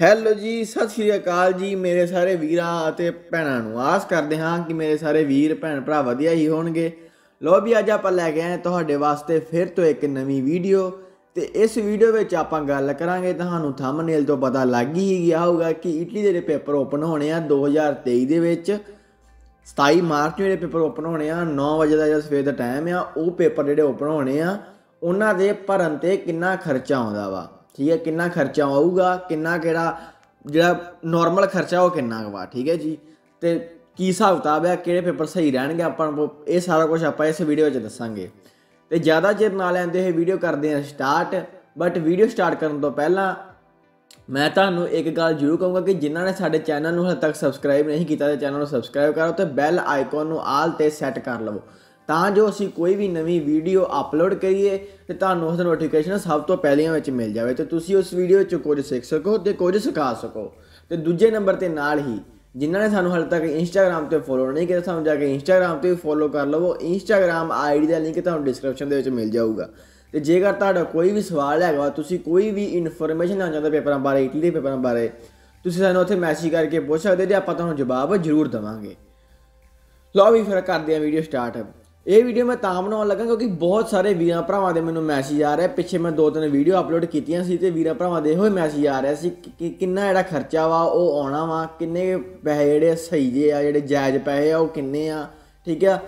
hello ਜੀ ਸਤਿ ਸ਼੍ਰੀ ਅਕਾਲ ਜੀ ਮੇਰੇ ਸਾਰੇ ਵੀਰਾਂ ਅਤੇ ਭੈਣਾਂ ਨੂੰ ਆਸ ਕਰਦੇ ਹਾਂ ਕਿ ਮੇਰੇ ਸਾਰੇ ਵੀਰ ਭੈਣ ਭਰਾ ਵਧੀਆ ਹੀ ਹੋਣਗੇ ਲੋ ਵੀ ਅੱਜ ਆਪਾਂ ਲੈ ਕੇ ਆਏ ਤੁਹਾਡੇ ਵਾਸਤੇ ਫਿਰ ਤੋਂ ਇੱਕ ਨਵੀਂ ਵੀਡੀਓ ਤੇ ਇਸ ਵੀਡੀਓ ਵਿੱਚ ਆਪਾਂ ਗੱਲ ਕਰਾਂਗੇ ਤੁਹਾਨੂੰ ਥੰਬਨੇਲ ਤੋਂ ਪਤਾ ਲੱਗ ਹੀ ਗਿਆ ਹੋਊਗਾ ਕਿ ਇਟਲੀ ਦੇ ਪੇਪਰ ਓਪਨ ਹੋਣੇ ਆ 2023 ਦੇ ਵਿੱਚ 27 ਮਾਰਚ ਨੂੰ ਜਿਹੜੇ ਪੇਪਰ ਓਪਨ ਹੋਣੇ ਆ 9 ਵਜੇ ਦਾ ਜਿਹੜਾ ਸਵੇਰ ਦਾ ਟਾਈਮ ਆ ਉਹ ਪੇਪਰ ਜਿਹੜੇ ਓਪਨ ਹੋਣੇ ਆ ਉਹਨਾਂ ਦੇ ਭਰਨ ਤੇ ਕਿੰਨਾ ਖਰਚਾ ਆਉਂਦਾ ਵਾ ਠੀਕ ਹੈ ਕਿੰਨਾ ਖਰਚਾ ਆਊਗਾ ਕਿੰਨਾ ਕਿਹੜਾ ਜਿਹੜਾ ਨਾਰਮਲ ਖਰਚਾ ਉਹ ਕਿੰਨਾ ਵਾ ਠੀਕ ਹੈ ਜੀ ਤੇ ਕੀ ਹਿਸਾਬ ਕਿਤਾਬ ਹੈ ਕਿਹੜੇ ਪੇਪਰ ਸਹੀ ਰਹਿਣਗੇ ਆਪਾਂ ਇਹ ਸਾਰਾ ਕੁਝ ਆਪਾਂ ਇਸ ਵੀਡੀਓ ਵਿੱਚ ਦੱਸਾਂਗੇ ਤੇ ਜ਼ਿਆਦਾ ਚਿਰ ਨਾ ਲੈਂਦੇ ਹੋਏ ਵੀਡੀਓ ਕਰਦੇ ਹਾਂ ਸਟਾਰਟ ਬਟ ਵੀਡੀਓ ਸਟਾਰਟ ਕਰਨ ਤੋਂ ਪਹਿਲਾਂ ਮੈਂ ਤੁਹਾਨੂੰ ਇੱਕ ਗੱਲ ਜ਼ਰੂਰ ਕਹੂੰਗਾ ਕਿ ਜਿਨ੍ਹਾਂ ਨੇ ਸਾਡੇ ਚੈਨਲ ਨੂੰ ਹਲੇ ਤੱਕ ਸਬਸਕ੍ਰਾਈਬ ਨਹੀਂ ਕੀਤਾ ਤੇ ਚੈਨਲ ਨੂੰ ਸਬਸਕ੍ਰਾਈਬ ਕਰੋ ਤੇ ਬੈਲ ਆਈਕਨ ਨੂੰ ਆਲ ਤੇ ਸੈੱਟ ਕਰ ਲਵੋ ਤਾਂ ਜੋ ਅਸੀਂ ਕੋਈ ਵੀ ਨਵੀਂ ਵੀਡੀਓ ਅਪਲੋਡ ਕਰੀਏ ਤੇ ਤੁਹਾਨੂੰ ਉਸ ਨੋਟੀਫਿਕੇਸ਼ਨ ਸਭ ਤੋਂ ਪਹਿਲਾਂ ਵਿੱਚ ਮਿਲ ਜਾਵੇ ਤੇ ਤੁਸੀਂ ਉਸ ਵੀਡੀਓ ਵਿੱਚ ਕੁਝ ਸਿੱਖ ਸਕੋ ਤੇ ਕੁਝ ਸਿਖਾ ਸਕੋ ਤੇ ਦੂਜੇ ਨੰਬਰ ਤੇ ਨਾਲ ਹੀ ਜਿਨ੍ਹਾਂ ਨੇ ਸਾਨੂੰ ਹਾਲੇ ਤੱਕ ਇੰਸਟਾਗ੍ਰam ਤੇ ਫੋਲੋ ਨਹੀਂ ਕੀਤਾ ਸਾਨੂੰ ਜਾ ਕੇ ਇੰਸਟਾਗ੍ਰam ਤੇ ਫੋਲੋ ਕਰ ਲਵੋ ਇੰਸਟਾਗ੍ਰam ਆਈਡੀ ਦਾ ਲਿੰਕ ਤੁਹਾਨੂੰ ਡਿਸਕ੍ਰਿਪਸ਼ਨ ਦੇ ਵਿੱਚ ਮਿਲ ਜਾਊਗਾ ਤੇ ਜੇਕਰ ਤੁਹਾਡਾ ਕੋਈ ਵੀ ਸਵਾਲ ਹੈਗਾ ਤੁਸੀਂ ਕੋਈ ਵੀ ਇਨਫੋਰਮੇਸ਼ਨ ਲੈਣਾ ਚਾਹੁੰਦੇ ਪੇਪਰਾਂ ਬਾਰੇ ਇਟਲੀ e ਦੇ ਪੇਪਰਾਂ ਬਾਰੇ ਤੁਸੀਂ ਸਾਨੂੰ ਉੱਥੇ ਮੈਸੇਜ ਕਰਕੇ ਪੁੱਛ ਸਕਦੇ ਜੇ ਆਪਾਂ ਤੁਹਾਨੂੰ ਜਵਾਬ ਜ਼ਰੂਰ ਦਵਾਂਗੇ ਲੋ ਵੀ ਫਿਰ ਕਰਦੇ ਆ ਵੀਡੀਓ ਸਟਾਰਟ ਇਹ ਵੀਡੀਓ ਮੈਂ ਤਾਂ ਬਣਾਉਣ ਲੱਗਾ ਕਿਉਂਕਿ ਬਹੁਤ ਸਾਰੇ ਵੀਰਾਂ ਭਰਾਵਾਂ ਦੇ ਮੈਨੂੰ ਮੈਸੇਜ ਆ ਰਹੇ ਪਿੱਛੇ ਮੈਂ ਦੋ ਤਿੰਨ ਵੀਡੀਓ ਅਪਲੋਡ ਕੀਤੀਆਂ ਸੀ ਤੇ ਵੀਰਾਂ ਭਰਾਵਾਂ ਦੇ ਹੋਏ ਮੈਸੇਜ ਆ ਰਹੇ ਸੀ ਕਿ ਕਿੰਨਾ ਜਿਹੜਾ ਖਰਚਾ ਵਾ ਉਹ ਆਉਣਾ ਵਾ ਕਿੰਨੇ ਪੈਸੇ ਜਿਹੜੇ ਸਹੀ ਜੇ ਆ ਜਿਹੜੇ ਜਾਇਜ਼ ਪੈਸੇ ਆ ਉਹ ਕਿੰਨੇ ਆ ਠੀਕ ਆ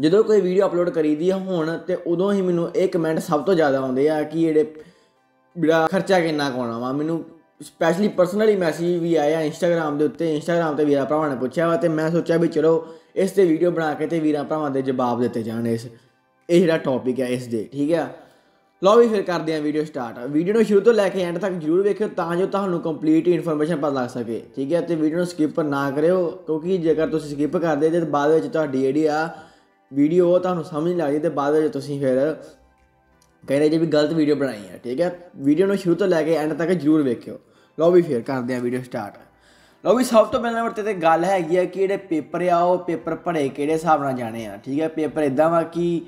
ਜਦੋਂ ਕੋਈ ਵੀਡੀਓ ਅਪਲੋਡ ਕਰੀਦੀ ਆ ਹੁਣ ਤੇ ਉਦੋਂ ਹੀ ਮੈਨੂੰ ਇਹ ਕਮੈਂਟ ਸਭ ਤੋਂ ਜ਼ਿਆਦਾ ਆਉਂਦੇ ਆ ਕਿ ਜਿਹੜੇ ਜਿਹੜਾ ਖਰਚਾ ਕਿੰਨਾ ਕੋਣਾ ਵਾ ਮੈਨੂੰ ਸਪੈਸ਼ਲੀ ਪਰਸਨਲੀ ਮੈਸੇਜ ਵੀ ਆਇਆ ਇੰਸਟਾਗ੍ਰam ਦੇ ਉੱਤੇ ਇੰਸਟਾਗ੍ਰam ਤੇ ਵੀਰਾ ਭਰਾਵਾਂ ਨੇ ਪੁੱਛਿਆ ਵਾ ਤੇ ਮੈਂ ਸੋਚਿਆ ਵੀ ਚਲੋ ਇਸ ਤੇ ਵੀਡੀਓ ਬਣਾ ਕੇ ਤੇ ਵੀਰਾ ਭਰਾਵਾਂ ਦੇ ਜਵਾਬ ਦਿੱਤੇ ਜਾਣ ਇਸ ਇਹ ਜਿਹੜਾ ਟੌਪਿਕ ਹੈ ਇਸ ਦੇ ਠੀਕ ਹੈ ਲਓ ਵੀ ਫਿਰ ਕਰਦੇ ਆਂ ਵੀਡੀਓ ਸਟਾਰਟ ਵੀਡੀਓ ਨੂੰ ਸ਼ੁਰੂ ਤੋਂ ਲੈ ਕੇ ਐਂਡ ਤੱਕ ਜਰੂਰ ਵੇਖਿਓ ਤਾਂ ਜੋ ਤੁਹਾਨੂੰ ਕੰਪਲੀਟ ਇਨਫੋਰਮੇਸ਼ਨ ਪਤਾ ਲੱਗ ਸਕੇ ਠੀਕ ਹੈ ਤੇ ਵੀਡੀਓ ਨੂੰ ਸਕਿਪ ਨਾ ਕਰਿਓ ਕਿਉਂਕਿ ਜੇਕਰ ਤੁਸੀਂ ਸਕਿਪ ਕਰਦੇ ਤੇ ਬਾਅਦ ਵਿੱਚ ਤੁਹਾਡੀ ਜਿਹੜੀ ਆ ਵੀਡੀਓ ਤੁਹਾਨੂੰ ਸਮਝ ਨਹੀਂ ਲੱਗਦੀ ਤੇ ਬਾਅਦ ਵਿੱਚ ਤੁਸੀਂ ਫਿਰ ਕਹਿੰਦੇ ਜੇ ਵੀ ਗਲਤ ਵੀਡੀਓ ਬਣਾਈ ਹੈ ਠੀਕ ਹੈ ਵੀਡੀਓ ਨੂੰ ਸ਼ੁਰੂ ਤੋਂ ਲੈ ਕੇ ਐਂਡ ਤੱਕ ਜਰੂਰ ਵੇਖਿਓ ਲਓ ਵੀ ਫੇਰ ਕਰਦੇ ਆ ਵੀਡੀਓ ਸਟਾਰਟ ਲਓ ਵੀ ਸਭ ਤੋਂ ਪਹਿਲਾਂ ਵਰਤੇ ਤੇ ਗੱਲ ਹੈਗੀ ਆ ਕਿ ਜਿਹੜੇ ਪੇਪਰ ਆ ਉਹ ਪੇਪਰ ਭੜੇ ਕਿਹੜੇ ਹਿਸਾਬ ਨਾਲ ਜਾਣੇ ਆ ਠੀਕ ਹੈ ਪੇਪਰ ਇਦਾਂ ਵਾ ਕਿ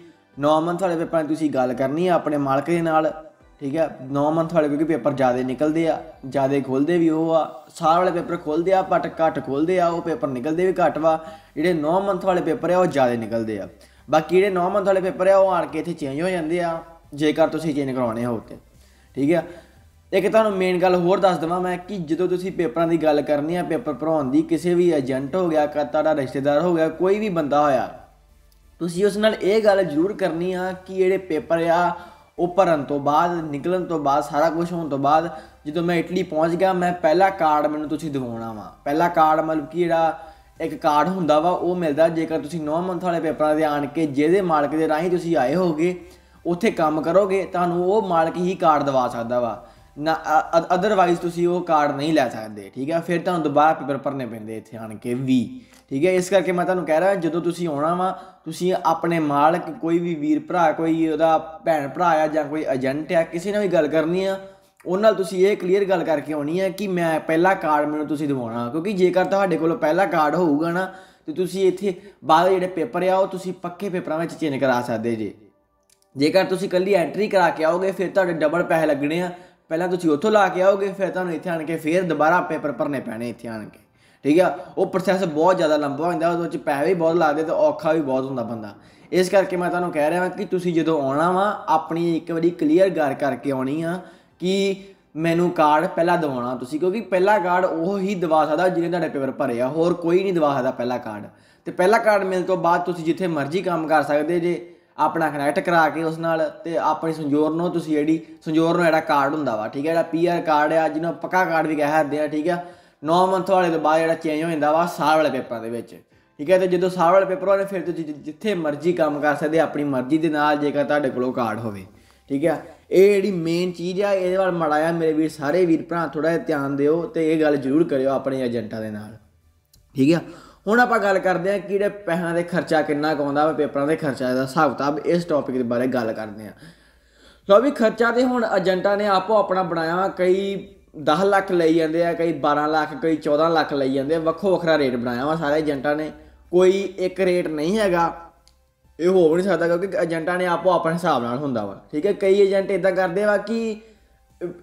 9 ਮੰਥ ਵਾਲੇ ਪੇਪਰਾਂ ਦੀ ਤੁਸੀਂ ਗੱਲ ਕਰਨੀ ਆ ਆਪਣੇ ਮਾਲਕ ਦੇ ਨਾਲ ਠੀਕ ਹੈ 9 ਮੰਥ ਵਾਲੇ ਕਿਉਂਕਿ ਪੇਪਰ ਜ਼ਿਆਦਾ ਨਿਕਲਦੇ ਆ ਜ਼ਿਆਦਾ ਖੋਲਦੇ ਵੀ ਉਹ ਆ ਸਾਲ ਵਾਲੇ ਪੇਪਰ ਖੋਲਦੇ ਆ ਪਟ ਘੱਟ ਖੋਲਦੇ ਆ ਉਹ ਪੇਪਰ ਨਿਕਲਦੇ ਵੀ ਘੱਟ ਵਾ ਜਿਹੜੇ 9 ਮੰਥ ਵਾਲੇ ਪੇਪਰ ਆ ਉਹ ਜ਼ਿਆਦਾ ਨਿਕਲਦੇ ਆ ਬਾਕੀ ਜਿਹੜੇ 9 ਮੰਥ ਵਾਲੇ ਪੇਪਰ ਆ ਉਹ ਆਣ ਕੇ ਇੱਥੇ ਚੇਂਜ ਹੋ ਜਾਂਦੇ ਆ ਜੇਕਰ ਤੁਸੀਂ ਚੇਂਜ ਕਰਾਉਣੇ ਹੋ ਤੇ ਠੀਕ ਹੈ ਇੱਕ ਤੁਹਾਨੂੰ ਮੇਨ ਗੱਲ ਹੋਰ ਦੱਸ ਦਵਾਂ ਮੈਂ ਕਿ ਜਦੋਂ ਤੁਸੀਂ ਪੇਪਰਾਂ ਦੀ ਗੱਲ ਕਰਨੀ ਆ ਪੇਪਰ ਭਰਉਣ ਦੀ ਕਿਸੇ ਵੀ ਏਜੰਟ ਹੋ ਗਿਆ ਕਾ ਤੁਹਾਡਾ ਰਿਸ਼ਤੇਦਾਰ ਹੋ ਗਿਆ ਕੋਈ ਵੀ ਬੰਦਾ ਹੋਇਆ ਤੁਸੀਂ ਉਸ ਨਾਲ ਇਹ ਗੱਲ ਜ਼ਰੂਰ ਕਰਨੀ ਆ ਕਿ ਜਿਹੜੇ ਪੇਪਰ ਆ ਉਹ ਭਰਨ ਤੋਂ ਬਾਅਦ ਨਿਕਲਣ ਤੋਂ ਬਾਅਦ ਸਾਰਾ ਕੁਝ ਹੋਣ ਤੋਂ ਬਾਅਦ ਜਦੋਂ ਮੈਂ ਇਟਲੀ ਪਹੁੰਚ ਗਿਆ ਮੈਂ ਪਹਿਲਾ ਕਾਰਡ ਮੈਨੂੰ ਤੁਸੀਂ ਦਿਵਾਉਣਾ ਵਾ ਪਹਿਲਾ ਕਾਰਡ ਮਤਲਬ ਕਿ ਜਿਹੜਾ ਇੱਕ ਕਾਰਡ ਹੁੰਦਾ ਵਾ ਉਹ ਮਿਲਦਾ ਜੇਕਰ ਤੁਸੀਂ 9 ਮੰਥ ਵਾਲੇ ਪੇਪਰਾਂ ਦੇ ਆਣ ਕੇ ਜਿਹਦੇ ਮਾਲਕ ਦੇ ਰਾਹੀਂ ਤੁਸੀਂ ਆਏ ਹੋਗੇ ਉੱਥੇ ਕੰਮ ਕਰੋਗੇ ਤੁਹਾਨੂੰ ਉਹ ਮਾਲਕ ਹੀ ਕਾਰਡ ਦਵਾ ਸਕਦਾ ਵਾ ਨਾ ਅਦਰਵਾਈਜ਼ ਤੁਸੀਂ ਉਹ ਕਾਰਡ ਨਹੀਂ ਲੈ ਸਕਦੇ ਠੀਕ ਹੈ ਫਿਰ ਤੁਹਾਨੂੰ ਦੁਬਾਰਾ ਪੇਪਰ ਭਰਨੇ ਪੈਂਦੇ ਇੱਥੇ ਆਣ ਕੇ ਵੀ ਠੀਕ ਹੈ ਇਸ ਕਰਕੇ ਮੈਂ ਤੁਹਾਨੂੰ ਕਹਿ ਰਿਹਾ ਜਦੋਂ ਤੁਸੀਂ ਆਉਣਾ ਵਾ ਤੁਸੀਂ ਆਪਣੇ ਮਾਲਕ ਕੋਈ ਵੀ ਵੀਰ ਭਰਾ ਕੋਈ ਉਹਦਾ ਭੈਣ ਭਰਾ ਆ ਜਾਂ ਕੋਈ ਏਜੰਟ ਆ ਕਿਸੇ ਨਾਲ ਵੀ ਗੱਲ ਕਰਨੀ ਆ ਉਹਨਾਂ ਨਾਲ ਤੁਸੀਂ ਇਹ ਕਲੀਅਰ ਗੱਲ ਕਰਕੇ ਆਉਣੀ ਹੈ ਕਿ ਮੈਂ ਪਹਿਲਾ ਕਾਰਡ ਮੈਨੂੰ ਤੁਸੀਂ ਦਿਵਾਉਣਾ ਕਿਉਂਕਿ ਜੇਕਰ ਤੁਹਾਡੇ ਕੋਲ ਪਹਿਲਾ ਕਾਰਡ ਹੋਊਗਾ ਨਾ ਤੇ ਤੁਸੀਂ ਇੱਥੇ ਬਾਅਦ ਜਿਹੜੇ ਪੇਪਰ ਆ ਉਹ ਤੁਸੀਂ ਪੱਕੇ ਪੇਪਰਾਂ ਵਿੱਚ ਚੇਂਜ ਕਰਾ ਸਕਦੇ ਜੇ ਜੇਕਰ ਤੁਸੀਂ ਕੱਲੀ ਐਂਟਰੀ ਕਰਾ ਕੇ ਆਓਗੇ ਫਿਰ ਤੁਹਾਡੇ ਡਬਲ ਪੈਸੇ ਲੱਗਣੇ ਆ ਪਹਿਲਾਂ ਤੁਸੀਂ ਉੱਥੋਂ ਲਾ ਕੇ ਆਓਗੇ ਫਿਰ ਤੁਹਾਨੂੰ ਇੱਥੇ ਆਣ ਕੇ ਫਿਰ ਦੁਬਾਰਾ ਪੇਪਰ ਭਰਨੇ ਪੈਣੇ ਇੱਥੇ ਆਣ ਕੇ ਠੀਕ ਆ ਉਹ ਪ੍ਰੋਸੈਸ ਬਹੁਤ ਜ਼ਿਆਦਾ ਲੰਬਾ ਹੁੰਦਾ ਉਹਦੇ ਵਿੱਚ ਪੈਸੇ ਵੀ ਬਹੁਤ ਲੱਗਦੇ ਤੇ ਔਖਾ ਵੀ ਬਹੁਤ ਹੁੰਦਾ ਬੰਦਾ ਇਸ ਕਰਕੇ ਮੈਂ ਤੁਹਾਨੂੰ ਕਹਿ ਰਿਹਾ ਹਾਂ ਕਿ ਤੁਸੀਂ ਜਦੋਂ ਆਉਣਾ ਵਾ ਆਪਣੀ ਇੱਕ ਵਾਰੀ ਕਲੀਅਰ ਗੱਲ ਕਰਕੇ ਆਉਣੀ ਆ ਕਿ ਮੈਨੂੰ ਕਾਰਡ ਪਹਿਲਾਂ ਦਿਵਾਉਣਾ ਤੁਸੀਂ ਕਿਉਂਕਿ ਪਹਿਲਾ ਕਾਰਡ ਉਹ ਹੀ ਦਿਵਾ ਸਕਦਾ ਜਿਹਨੇ ਤੁਹਾਡੇ ਪੇਪਰ ਭਰੇ ਆ ਹੋਰ ਕੋਈ ਨਹੀਂ ਦਿਵਾ ਸਕਦਾ ਪਹਿਲਾ ਕਾਰਡ ਤੇ ਪਹਿਲਾ ਕਾਰਡ ਮਿਲਣ ਤੋਂ ਬਾਅਦ ਤੁਸੀਂ ਜਿੱਥੇ ਮਰਜ਼ੀ ਕੰਮ ਕਰ ਸਕਦੇ ਜੇ ਆਪਣਾ ਕਨੈਕਟ ਕਰਾ ਕੇ ਉਸ ਨਾਲ ਤੇ ਆਪਣੀ ਸੰਜੋਰ ਨੂੰ ਤੁਸੀਂ ਜਿਹੜੀ ਸੰਜੋਰ ਨੂੰ ਜਿਹੜਾ ਕਾਰਡ ਹੁੰਦਾ ਵਾ ਠੀਕ ਹੈ ਜਿਹੜਾ ਪੀਆਰ ਕਾਰਡ ਹੈ ਜਿਹਨੂੰ ਪੱਕਾ ਕਾਰਡ ਵੀ ਕਹਿਆ ਜਾਂਦੇ ਆ ਠੀਕ ਹੈ 9 ਮੰਥ ਵਾਲੇ ਤੋਂ ਬਾਅਦ ਜਿਹੜਾ ਚੇਂਜ ਹੋ ਜਾਂਦਾ ਵਾ ਸਾਲ ਵਾਲੇ ਪੇਪਰਾਂ ਦੇ ਵਿੱਚ ਠੀਕ ਹੈ ਤੇ ਜਦੋਂ ਸਾਲ ਵਾਲੇ ਪੇਪਰ ਹੋਣੇ ਫਿਰ ਤੁਸੀਂ ਜਿੱਥੇ ਮਰਜ਼ੀ ਕੰਮ ਕਰ ਸਕਦੇ ਆਪਣੀ ਮਰਜ਼ੀ ਦੇ ਨਾਲ ਜੇਕਰ ਤੁਹਾਡੇ ਕੋਲ ਕਾਰਡ ਹੋਵੇ ਠੀਕ ਹੈ ਇਹ ਜਿਹੜੀ ਮੇਨ ਚੀਜ਼ ਆ ਇਹਦੇ ਵੱਲ ਮੜਾਇਆ ਮੇਰੇ ਵੀਰ ਸਾਰੇ ਵੀਰ ਭਰਾ ਥੋੜਾ ਧਿਆਨ ਦਿਓ ਤੇ ਇਹ ਗੱਲ ਜ਼ਰੂਰ ਕਰਿਓ ਆਪਣੇ ਏਜੰਟਾਂ ਦੇ ਨਾਲ ਠੀਕ ਹੈ ਹੁਣ ਆਪਾਂ ਗੱਲ ਕਰਦੇ ਹਾਂ ਕਿਹੜੇ ਪੈਸਿਆਂ ਦੇ ਖਰਚਾ ਕਿੰਨਾ ਕਾਉਂਦਾ ਵਾ ਪੇਪਰਾਂ ਦੇ ਖਰਚਾ ਦਾ ਹਿਸਾਬ ਕਿਤਾਬ ਇਸ ਟੌਪਿਕ ਦੇ ਬਾਰੇ ਗੱਲ ਕਰਦੇ ਹਾਂ ਲੋ ਵੀ ਖਰਚਾ ਤੇ ਹੁਣ ਏਜੰਟਾਂ ਨੇ ਆਪੋ ਆਪਣਾ ਬਣਾਇਆ ਕਈ 10 ਲੱਖ ਲਈ ਜਾਂਦੇ ਆ ਕਈ 12 ਲੱਖ ਕਈ 14 ਲੱਖ ਲਈ ਜਾਂਦੇ ਆ ਵੱਖੋ ਵੱਖਰਾ ਰੇਟ ਬਣਾਇਆ ਵਾ ਸਾਰੇ ਏਜੰਟਾਂ ਨੇ ਕੋਈ ਇੱਕ ਰੇਟ ਨਹੀਂ ਹੈਗਾ ਇਹ ਹੋ ਵੀ ਨਹੀਂ ਸਕਦਾ ਕਿਉਂਕਿ ਏਜੰਟਾਂ ਨੇ ਆਪੋ ਆਪਣੇ ਹਿਸਾਬ ਨਾਲ ਹੁੰਦਾ ਵਾ ਠੀਕ ਹੈ ਕਈ ਏਜੰਟ ਇਦਾਂ ਕਰਦੇ ਵਾ ਕਿ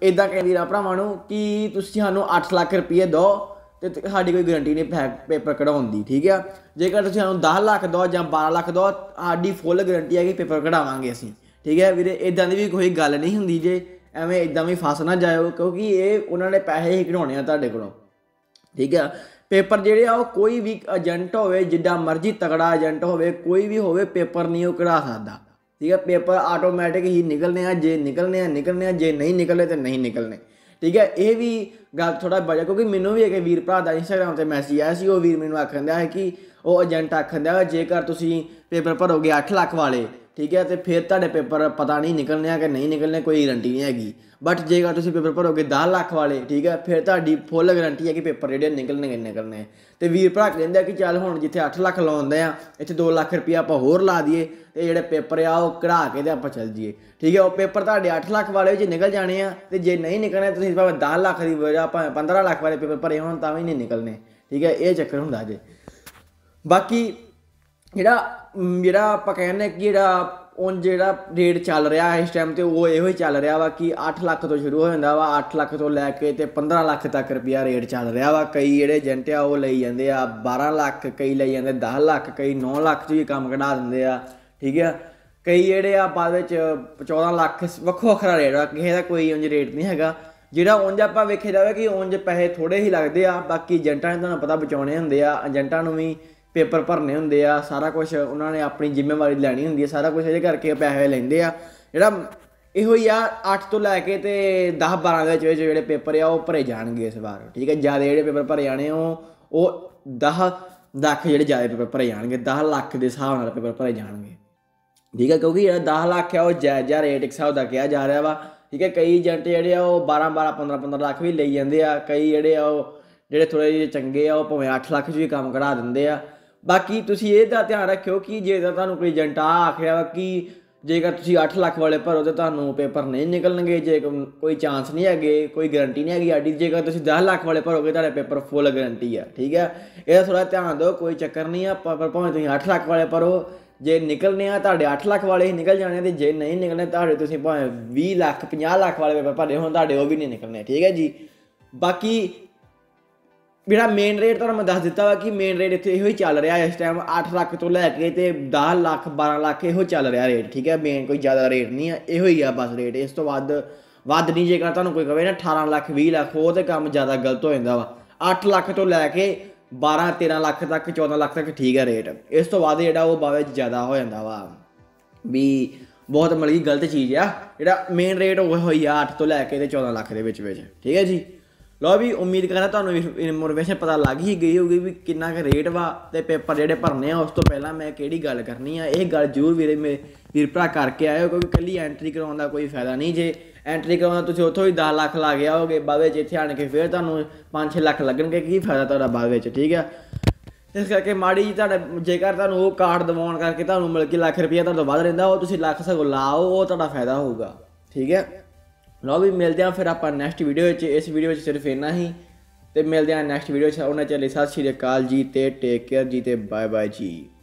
ਇਦਾਂ ਕਹਿੰਦੀ ਆ ਭਰਾਵਾਂ ਨੂੰ ਕਿ ਤੁਸੀਂ ਸਾਨੂੰ 8 ਲੱਖ ਰੁਪਏ ਦਿਓ ਤੇ ਸਾਡੀ ਕੋਈ ਗਾਰੰਟੀ ਨਹੀਂ ਪੇਪਰ ਕਢਾਉਣ ਦੀ ਠੀਕ ਆ ਜੇਕਰ ਤੁਸੀਂ ਸਾਨੂੰ 10 ਲੱਖ ਦੋ ਜਾਂ 12 ਲੱਖ ਦੋ ਸਾਡੀ ਫੁੱਲ ਗਾਰੰਟੀ ਹੈ ਕਿ ਪੇਪਰ ਕਢਾਵਾਂਗੇ ਅਸੀਂ ਠੀਕ ਹੈ ਵੀਰੇ ਇਦਾਂ ਦੀ ਵੀ ਕੋਈ ਗੱਲ ਨਹੀਂ ਹੁੰਦੀ ਜੇ ਐਵੇਂ ਇਦਾਂ ਵੀ ਫਸ ਨਾ ਜਾਇਓ ਕਿਉਂਕਿ ਇਹ ਉਹਨਾਂ ਨੇ ਪੈਸੇ ਹੀ ਕਢਾਉਣੇ ਆ ਤੁਹਾਡੇ ਕੋਲੋਂ ਠੀਕ ਆ ਪੇਪਰ ਜਿਹੜੇ ਆ ਉਹ ਕੋਈ ਵੀ ਏਜੰਟ ਹੋਵੇ ਜਿੱਡਾ ਮਰਜ਼ੀ ਤਗੜਾ ਏਜੰਟ ਹੋਵੇ ਕੋਈ ਵੀ ਹੋਵੇ ਪੇਪਰ ਨਹੀਂ ਉਹ ਕਢਾ ਸਕਦਾ ਠੀਕ ਆ ਪੇਪਰ ਆਟੋਮੈਟਿਕ ਹੀ ਨਿਕਲਨੇ ਆ ਜੇ ਨਿਕਲਨੇ ਆ ਨਿਕਲਨੇ ਆ ਜੇ ਨਹੀਂ ਨਿਕਲੇ ਤੇ ਨਹੀਂ ਨਿਕਲਨੇ ਠੀਕ ਹੈ ਇਹ ਵੀ ਗੱਲ ਥੋੜਾ ਬਜਾ ਕਿਉਂਕਿ ਮੈਨੂੰ ਵੀ ਇੱਕ ਵੀਰ ਭਰਾ ਦਾ ਇੰਸਟਾਗ੍ਰam ਤੇ ਮੈਸੇਜ ਆਇਆ ਸੀ ਉਹ ਵੀਰ ਮੈਨੂੰ ਆਖੰਦਾ ਹੈ ਕਿ ਉਹ ਏਜੰਟ ਆਖੰਦਾ ਜੇਕਰ ਤੁਸੀਂ ਪੇਪਰ ਭਰੋਗੇ 8 ਲੱਖ ਵਾਲੇ ਠੀਕ ਹੈ ਤੇ ਫਿਰ ਤੁਹਾਡੇ ਪੇਪਰ ਪਤਾ ਨਹੀਂ ਨਿਕਲਨੇ ਆ ਕਿ ਨਹੀਂ ਨਿਕਲਨੇ ਕੋਈ ਗਾਰੰਟੀ ਨਹੀਂ ਹੈਗੀ ਬਟ ਜੇਕਰ ਤੁਸੀਂ ਪੇਪਰ ਭਰੋਗੇ 10 ਲੱਖ ਵਾਲੇ ਠੀਕ ਹੈ ਫਿਰ ਤੁਹਾਡੀ ਫੁੱਲ ਗਾਰੰਟੀ ਹੈ ਕਿ ਪੇਪਰ ਜਿਹੜੇ ਨਿਕਲਣਗੇ ਨਿਕਲਣੇ ਤੇ ਵੀਰ ਭਰਾ ਕਹਿੰਦਾ ਕਿ ਚੱਲ ਹੁਣ ਜਿੱਥੇ 8 ਲੱਖ ਲਾਉਂਦੇ ਆ ਇੱਥੇ 2 ਲੱਖ ਰੁਪਏ ਆਪਾਂ ਹੋਰ ਲਾ ਦਈਏ ਤੇ ਜਿਹੜੇ ਪੇਪਰ ਆ ਉਹ ਕਢਾ ਕੇ ਤੇ ਆਪਾਂ ਚੱਲ ਜੀਏ ਠੀਕ ਹੈ ਉਹ ਪੇਪਰ ਤੁਹਾਡੇ 8 ਲੱਖ ਵਾਲੇ ਜੇ ਨਿਕਲ ਜਾਣੇ ਆ ਤੇ ਜੇ ਨਹੀਂ ਨਿਕਲਣੇ ਤੁਸੀਂ ਭਾਵੇਂ 10 ਲੱਖ ਦੀ ਵਜ੍ਹਾ ਭਾਵੇਂ 15 ਲੱਖ ਵਾਲੇ ਪੇਪਰ ਭਰੇ ਹੋਣ ਤਾਂ ਵੀ ਨਹੀਂ ਨਿਕਲਣੇ ਠੀਕ ਹੈ ਇਹ ਚੱਕਰ ਹੁੰਦਾ ਜੇ ਬਾਕੀ ਜਿਹੜਾ ਜਿਹੜਾ ਆਪਾਂ ਕਹਿੰਦੇ ਕਿ ਜਿਹੜਾ ਉਹ ਜਿਹੜਾ ਰੇਟ ਚੱਲ ਰਿਹਾ ਹੈ ਇਸ ਟਾਈਮ ਤੇ ਉਹ ਇਹੋ ਹੀ ਚੱਲ ਰਿਹਾ ਵਾ ਕਿ 8 ਲੱਖ ਤੋਂ ਸ਼ੁਰੂ ਹੋ ਜਾਂਦਾ ਵਾ 8 ਲੱਖ ਤੋਂ ਲੈ ਕੇ ਤੇ 15 ਲੱਖ ਤੱਕ ਰੁਪਿਆ ਰੇਟ ਚੱਲ ਰਿਹਾ ਵਾ ਕਈ ਜਿਹੜੇ ਏਜੰਟ ਆ ਉਹ ਲਈ ਜਾਂਦੇ ਆ 12 ਲੱਖ ਕਈ ਲਈ ਜਾਂਦੇ 10 ਲੱਖ ਕਈ 9 ਲੱਖ ਤੋਂ ਵੀ ਕੰਮ ਕਢਾ ਦਿੰਦੇ ਆ ਠੀਕ ਆ ਕਈ ਜਿਹੜੇ ਆ ਬਾਅਦ ਵਿੱਚ 14 ਲੱਖ ਵੱਖੋ ਵੱਖਰਾ ਰੇਟ ਆ ਕਿਸੇ ਦਾ ਕੋਈ ਉਂਝ ਰੇਟ ਨਹੀਂ ਹੈਗਾ ਜਿਹੜਾ ਉਂਝ ਆਪਾਂ ਵੇਖਿਆ ਜਾਵੇ ਕਿ ਉਂਝ ਪੈਸੇ ਥੋੜੇ ਹੀ ਲੱਗਦੇ ਆ ਬਾਕੀ ਏਜੰਟਾਂ ਨੇ ਤੁਹਾਨੂੰ ਪਤਾ ਬਚਾਉਣੇ ਹੁੰਦੇ ਆ ਏਜੰਟਾਂ ਨੂੰ ਵੀ ਪੇਪਰ ਭਰਨੇ ਹੁੰਦੇ ਆ ਸਾਰਾ ਕੁਝ ਉਹਨਾਂ ਨੇ ਆਪਣੀ ਜ਼ਿੰਮੇਵਾਰੀ ਲੈਣੀ ਹੁੰਦੀ ਹੈ ਸਾਰਾ ਕੁਝ ਇਹਦੇ ਕਰਕੇ ਪੈਸੇ ਲੈਂਦੇ ਆ ਜਿਹੜਾ ਇਹੋ ਹੀ ਆ 8 ਤੋਂ ਲੈ ਕੇ ਤੇ 10 12 ਦੇ ਵਿੱਚ ਜਿਹੜੇ ਪੇਪਰ ਆ ਉਹ ਭਰੇ ਜਾਣਗੇ ਇਸ ਵਾਰ ਠੀਕ ਹੈ ਜਿਆਦਾ ਜਿਹੜੇ ਪੇਪਰ ਭਰੇ ਜਾਣੇ ਉਹ ਉਹ 10 ਲੱਖ ਜਿਹੜੇ ਜਿਆਦਾ ਪੇਪਰ ਭਰੇ ਜਾਣਗੇ 10 ਲੱਖ ਦੇ ਹਿਸਾਬ ਨਾਲ ਪੇਪਰ ਭਰੇ ਜਾਣਗੇ ਠੀਕ ਹੈ ਕਿਉਂਕਿ ਜਿਹੜਾ 10 ਲੱਖ ਆ ਉਹ ਜਾਇਜ਼ ਰੇਟ ਇੱਕ ਹਿਸਾਬ ਦਾ ਕਿਹਾ ਜਾ ਰਿਹਾ ਵਾ ਠੀਕ ਹੈ ਕਈ ਏਜੰਟ ਜਿਹੜੇ ਆ ਉਹ 12 12 15 15 ਲੱਖ ਵੀ ਲਈ ਜਾਂਦੇ ਆ ਕਈ ਜਿਹੜੇ ਆ ਉਹ ਜਿਹੜੇ ਥੋੜੇ ਜਿਹੇ ਚੰਗੇ ਆ ਉਹ ਭਾਵੇਂ 8 ਲੱਖ ਜੀ ਕੰਮ ਕਰਾ ਦਿੰਦੇ ਆ ਬਾਕੀ ਤੁਸੀਂ ਇਹ ਦਾ ਧਿਆਨ ਰੱਖਿਓ ਕਿ ਜੇ ਤਾਂ ਤੁਹਾਨੂੰ ਕੋਈ ਏਜੰਟ ਆ ਆਖਿਆ ਕਿ ਜੇਕਰ ਤੁਸੀਂ 8 ਲੱਖ ਵਾਲੇ ਭਰੋ ਤੇ ਤੁਹਾਨੂੰ ਪੇਪਰ ਨਹੀਂ ਨਿਕਲਣਗੇ ਜੇ ਕੋਈ ਚਾਂਸ ਨਹੀਂ ਹੈਗੇ ਕੋਈ ਗਾਰੰਟੀ ਨਹੀਂ ਹੈਗੀ ਆਡੀ ਜੇਕਰ ਤੁਸੀਂ 10 ਲੱਖ ਵਾਲੇ ਭਰੋਗੇ ਤੁਹਾਡੇ ਪੇਪਰ ਫੁੱਲ ਗਾਰੰਟੀ ਆ ਠੀਕ ਹੈ ਇਹਦਾ ਥੋੜਾ ਧਿਆਨ ਦਿਓ ਕੋਈ ਚੱਕਰ ਨਹੀਂ ਆ ਪਰ ਭਾਵੇਂ ਤੁਸੀਂ 8 ਲੱਖ ਵਾਲੇ ਭਰੋ ਜੇ ਨਿਕਲਨੇ ਆ ਤੁਹਾਡੇ 8 ਲੱਖ ਵਾਲੇ ਹੀ ਨਿਕਲ ਜਾਣੇ ਤੇ ਜੇ ਨਹੀਂ ਨਿਕਲਨੇ ਤੁਹਾਡੇ ਤੁਸੀਂ ਭਾਵੇਂ 20 ਲੱਖ 50 ਲੱਖ ਵਾਲੇ ਪੇਪਰ ਦੇ ਹੋਣ ਤੁਹਾਡੇ ਉਹ ਵੀ ਨਹੀਂ ਨਿਕਲਨੇ ਠੀਕ ਹੈ ਜੀ ਬਾਕੀ ਜਿਹੜਾ ਮੇਨ ਰੇਟ ਤੁਹਾਨੂੰ ਮੈਂ ਦੱਸ ਦਿੱਤਾ ਵਾ ਕਿ ਮੇਨ ਰੇਟ ਇੱਥੇ ਇਹੋ ਹੀ ਚੱਲ ਰਿਹਾ ਇਸ ਟਾਈਮ 8 ਲੱਖ ਤੋਂ ਲੈ ਕੇ ਤੇ 10 ਲੱਖ 12 ਲੱਖ ਇਹੋ ਚੱਲ ਰਿਹਾ ਰੇਟ ਠੀਕ ਹੈ ਮੇਨ ਕੋਈ ਜ਼ਿਆਦਾ ਰੇਟ ਨਹੀਂ ਆ ਇਹੋ ਹੀ ਆ ਬਸ ਰੇਟ ਇਸ ਤੋਂ ਵੱਧ ਵੱਧ ਨਹੀਂ ਜੇਕਰ ਤੁਹਾਨੂੰ ਕੋਈ ਕਹੇ ਨਾ 18 ਲੱਖ 20 ਲੱਖ ਉਹ ਤੇ ਕੰਮ ਜ਼ਿਆਦਾ ਗਲਤ ਹੋ ਜਾਂਦਾ ਵਾ 8 ਲੱਖ ਤੋਂ ਲੈ ਕੇ 12 13 ਲੱਖ ਤੱਕ 14 ਲੱਖ ਤੱਕ ਠੀਕ ਹੈ ਰੇਟ ਇਸ ਤੋਂ ਬਾਅਦ ਜਿਹੜਾ ਉਹ ਬਾਵੇ ਜ਼ਿਆਦਾ ਹੋ ਜਾਂਦਾ ਵਾ ਵੀ ਬਹੁਤ ਮਲਗੀ ਗਲਤ ਚੀਜ਼ ਆ ਜਿਹੜਾ ਮੇਨ ਰੇਟ ਉਹ ਹੋਈ ਆ 8 ਤੋਂ ਲੈ ਕੇ ਤੇ 14 ਲੱਖ ਦੇ ਵਿੱਚ ਵਿੱਚ ਠੀਕ ਹੈ ਜੀ ਲੋ ਵੀ ਉਮੀਦ ਕਰਦਾ ਤੁਹਾਨੂੰ ਮੋਟੀਵੇਸ਼ਨ ਪਤਾ ਲੱਗ ਹੀ ਗਈ ਹੋਊਗੀ ਵੀ ਕਿੰਨਾ ਕੁ ਰੇਟ ਵਾ ਤੇ ਪੇਪਰ ਜਿਹੜੇ ਭਰਨੇ ਆ ਉਸ ਤੋਂ ਪਹਿਲਾਂ ਮੈਂ ਕਿਹੜੀ ਗੱਲ ਕਰਨੀ ਆ ਇਹ ਗੱਲ ਜ਼ਰੂਰ ਵੀਰੇ ਮੇ ਵੀਰ ਭਰਾ ਕਰਕੇ ਆਇਓ ਕਿਉਂਕਿ ਕੱਲੀ ਐਂਟਰੀ ਕਰਾਉਣ ਦਾ ਕੋਈ ਫਾਇਦਾ ਨਹੀਂ ਜੇ ਐਂਟਰੀ ਕਰਾਉਣਾ ਤੁਸੀਂ ਉੱਥੋਂ ਹੀ 10 ਲੱਖ ਲਾ ਗਿਆ ਹੋਗੇ ਬਾਅਦ ਵਿੱਚ ਇੱਥੇ ਆਣ ਕੇ ਫੇਰ ਤੁਹਾਨੂੰ 5-6 ਲੱਖ ਲੱਗਣਗੇ ਕੀ ਫਾਇਦਾ ਤੁਹਾਡਾ ਬਾਅਦ ਵਿੱਚ ਠੀਕ ਆ ਇਸ ਕਰਕੇ ਮਾੜੀ ਜੀ ਤੁਹਾਡਾ ਜੇਕਰ ਤੁਹਾਨੂੰ ਉਹ ਕਾਰਡ ਦਿਵਾਉਣ ਕਰਕੇ ਤੁਹਾਨੂੰ ਮਿਲ ਕੇ ਲੱਖ ਰੁਪਏ ਤੁਹਾਡਾ ਵੱਧ ਰਹਿੰਦਾ ਉਹ ਤੁਸੀਂ ਲੱਖ ਸਗੋਂ ਲਾਓ ਉਹ ਤੁਹਾਡਾ ਫਾਇਦਾ ਹੋਊਗਾ ਠੀਕ ਹੈ ਲੋ ਵੀ ਮਿਲਦੇ ਆ ਫਿਰ ਆਪਾਂ ਨੈਕਸਟ ਵੀਡੀਓ ਵਿੱਚ ਇਸ ਵੀਡੀਓ ਵਿੱਚ ਸਿਰਫ ਇੰਨਾ ਹੀ ਤੇ ਮਿਲਦੇ ਆ ਨੈਕਸਟ ਵੀਡੀਓ ਵਿੱਚ ਉਹਨਾਂ ਚਲੇ ਸਤਿ ਸ਼੍ਰੀ ਅਕਾਲ ਜੀ ਤੇ ਟੇਕ ਕੇਅਰ ਜੀ ਤੇ ਬਾਏ ਬਾਏ ਜੀ